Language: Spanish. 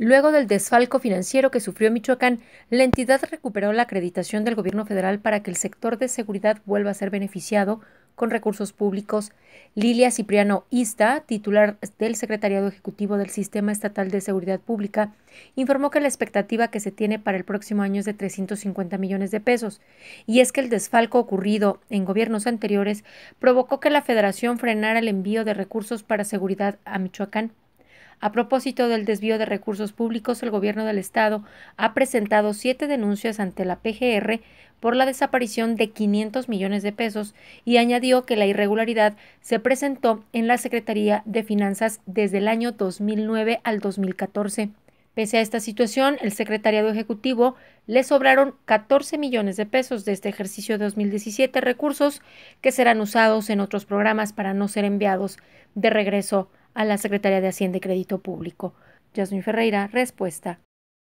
Luego del desfalco financiero que sufrió Michoacán, la entidad recuperó la acreditación del gobierno federal para que el sector de seguridad vuelva a ser beneficiado con recursos públicos. Lilia Cipriano Ista, titular del Secretariado Ejecutivo del Sistema Estatal de Seguridad Pública, informó que la expectativa que se tiene para el próximo año es de 350 millones de pesos, y es que el desfalco ocurrido en gobiernos anteriores provocó que la Federación frenara el envío de recursos para seguridad a Michoacán. A propósito del desvío de recursos públicos, el Gobierno del Estado ha presentado siete denuncias ante la PGR por la desaparición de 500 millones de pesos y añadió que la irregularidad se presentó en la Secretaría de Finanzas desde el año 2009 al 2014. Pese a esta situación, el secretariado ejecutivo le sobraron 14 millones de pesos de este ejercicio 2017, recursos que serán usados en otros programas para no ser enviados de regreso a la secretaria de Hacienda y Crédito Público. Yasmin Ferreira, respuesta.